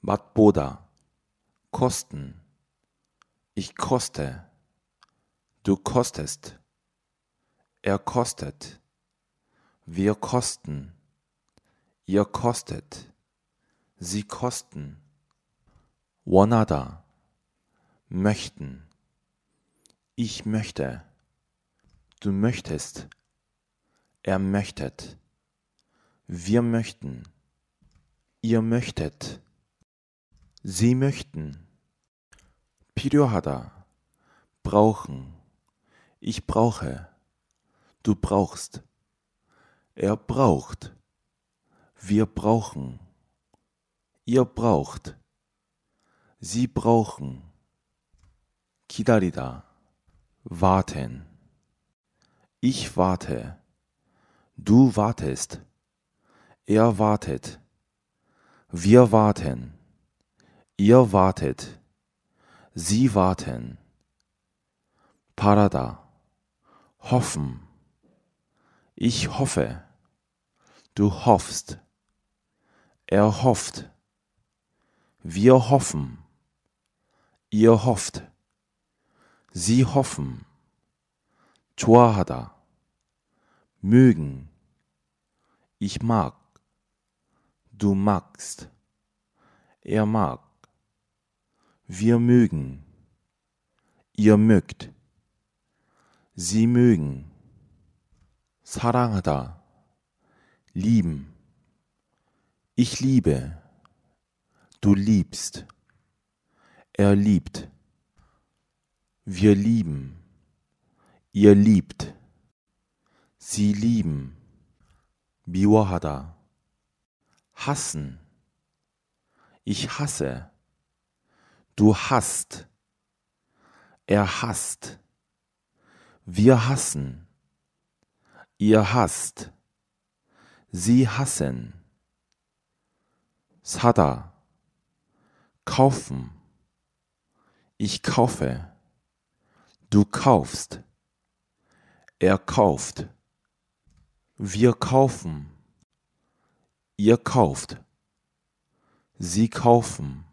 Matboda. Kosten. Ich koste. Du kostest. Er kostet. Wir kosten. Ihr kostet. Sie kosten. Wanada. Möchten. Ich möchte. Du möchtest. Er möchtet. Wir möchten. Ihr möchtet. Sie möchten. 필요하다. Brauchen. Ich brauche. Du brauchst. Er braucht. Wir brauchen. Ihr braucht. Sie brauchen. Kidarida. Warten. Ich warte. Du wartest. Er wartet. Wir warten. Ihr wartet. Sie warten. Parada. Hoffen. Ich hoffe. Du hoffst. Er hofft. Wir hoffen. Ihr hofft. Sie hoffen. Chuahada. Mögen. Ich mag. Du magst. Er mag. Wir mögen. Ihr mögt. Sie mögen. 사랑하다. Lieben. Ich liebe. Du liebst. Er liebt. Wir lieben. Ihr liebt. Sie lieben. 미워하다. Hassen. Ich hasse. Du hast. Er hasst. Wir hassen. Ihr hasst. Sie hassen. Sada. Kaufen. Ich kaufe. Du kaufst. Er kauft. Wir kaufen. Ihr kauft. Sie kaufen.